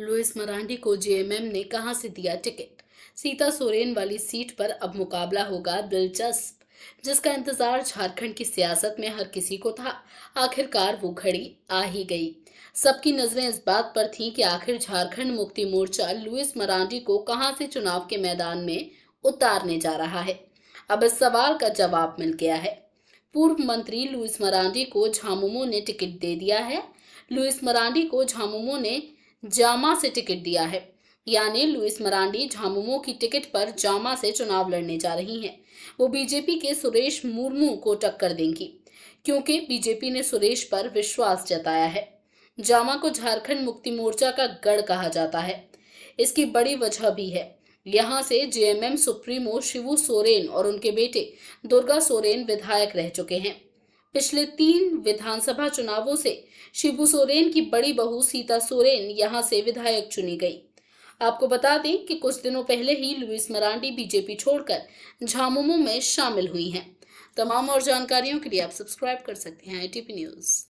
Louis Marandi को JMM ने कहां से दिया टिकट सीता सोरेन वाली सीट पर अब मुकाबला होगा दिलचस्प जिसका इंतजार झारखंड की सियासत में हर किसी को था आखिरकार वो घड़ी आ ही गई सबकी नजरें इस बात पर थीं कि आखिर झारखंड मुक्ति मोर्चा लुइस मरांडी को कहां से चुनाव के मैदान में उतारने जा रहा है अब इस सवाल का जवाब मिल गया है पूर्व मंत्री लुइस मरांडी को झामुमो ने टिकट दे दिया है लुइस मरांडी को झामुमो ने जामा से टिकट दिया है यानी लुइस मरांडी झामुमो की टिकट पर जामा से चुनाव लड़ने जा रही हैं वो बीजेपी के सुरेश मुर्मू को टक्कर देंगी क्योंकि बीजेपी ने सुरेश पर विश्वास जताया है जामा को झारखंड मुक्ति मोर्चा का गढ़ कहा जाता है इसकी बड़ी वजह भी है यहाँ से जेएमएम सुप्रीमो शिवू सोरेन और उनके बेटे दुर्गा सोरेन विधायक रह चुके हैं पिछले तीन विधानसभा चुनावों से शिबू सोरेन की बड़ी बहू सीता सोरेन यहां से विधायक चुनी गई आपको बता दें कि कुछ दिनों पहले ही लुइस मरांडी बीजेपी छोड़कर झामुमो में शामिल हुई हैं तमाम और जानकारियों के लिए आप सब्सक्राइब कर सकते हैं आईटीपी न्यूज़